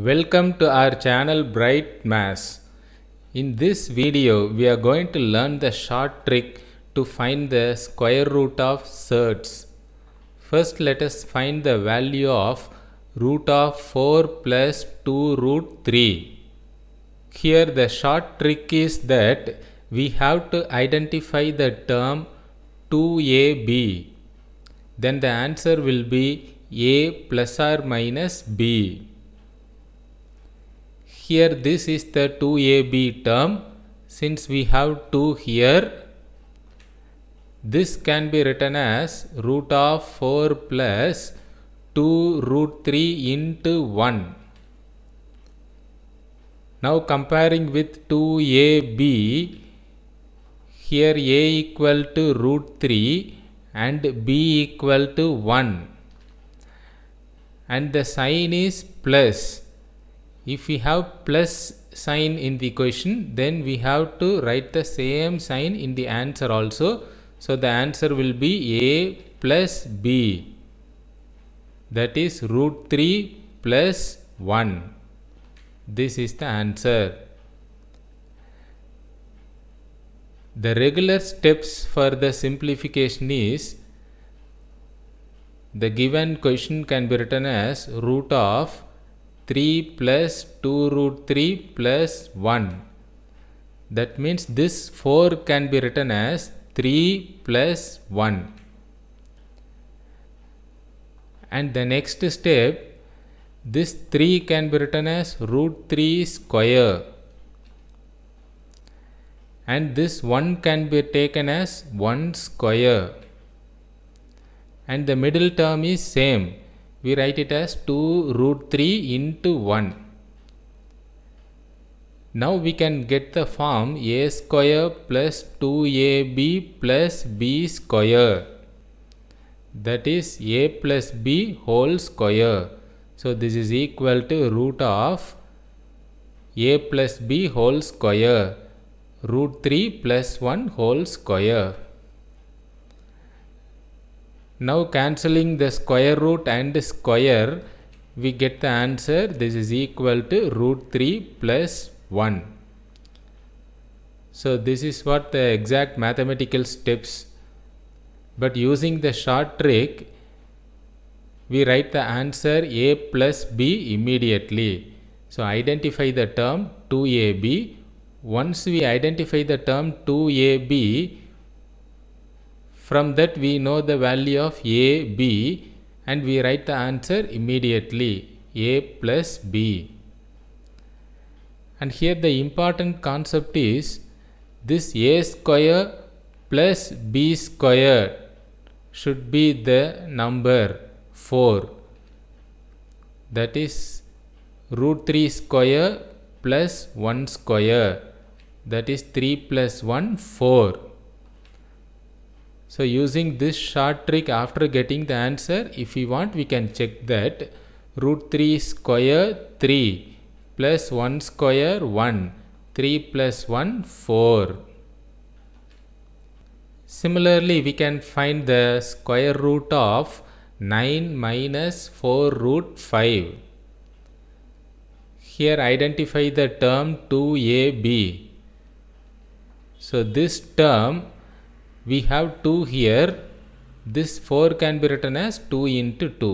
Welcome to our channel Bright Mass. In this video, we are going to learn the short trick to find the square root of certs. First, let us find the value of root of 4 plus 2 root 3. Here, the short trick is that we have to identify the term 2ab. Then the answer will be a plus or minus b here this is the 2ab term since we have 2 here this can be written as root of 4 plus 2 root 3 into 1 now comparing with 2ab here a equal to root 3 and b equal to 1 and the sign is plus if we have plus sign in the equation then we have to write the same sign in the answer also so the answer will be a plus b that is root 3 plus 1 this is the answer the regular steps for the simplification is the given question can be written as root of 3 plus 2 root 3 plus 1. That means this 4 can be written as 3 plus 1. And the next step, this 3 can be written as root 3 square. And this 1 can be taken as 1 square. And the middle term is same we write it as 2 root 3 into 1. Now we can get the form a square plus 2ab plus b square that is a plus b whole square. So this is equal to root of a plus b whole square root 3 plus 1 whole square. Now cancelling the square root and square, we get the answer. This is equal to root 3 plus 1. So this is what the exact mathematical steps. But using the short trick, we write the answer a plus b immediately. So identify the term 2ab. Once we identify the term 2ab, from that we know the value of a, b and we write the answer immediately a plus b. And here the important concept is this a square plus b square should be the number 4 that is root 3 square plus 1 square that is 3 plus 1 4 so using this short trick after getting the answer, if we want, we can check that root 3 square 3 plus 1 square 1, 3 plus 1 4. Similarly, we can find the square root of 9 minus 4 root 5. Here identify the term 2ab. So this term we have 2 here this 4 can be written as 2 into 2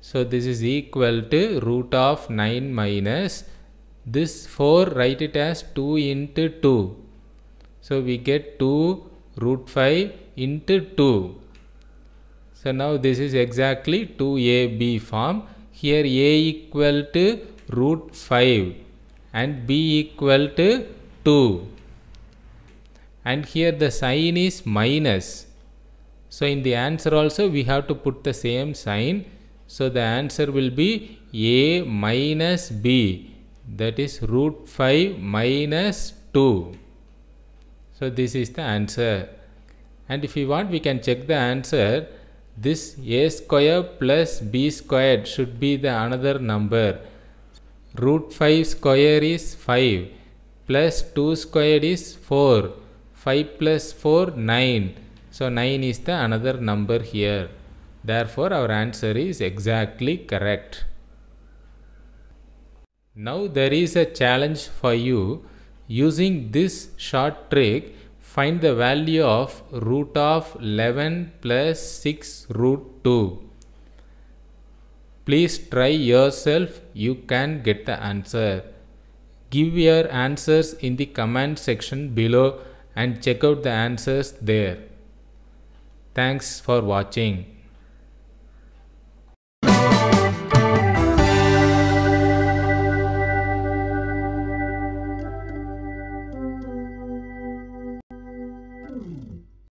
so this is equal to root of 9 minus this 4 write it as 2 into 2 so we get 2 root 5 into 2 so now this is exactly 2ab form here a equal to root 5 and b equal to 2 and here the sign is minus. So in the answer also we have to put the same sign. So the answer will be A minus B that is root 5 minus 2. So this is the answer. And if we want we can check the answer. This A square plus B squared should be the another number. Root 5 square is 5 plus 2 squared is 4 5 plus 4 9 so 9 is the another number here therefore our answer is exactly correct now there is a challenge for you using this short trick find the value of root of 11 plus 6 root 2 please try yourself you can get the answer give your answers in the comment section below and check out the answers there. Thanks for watching.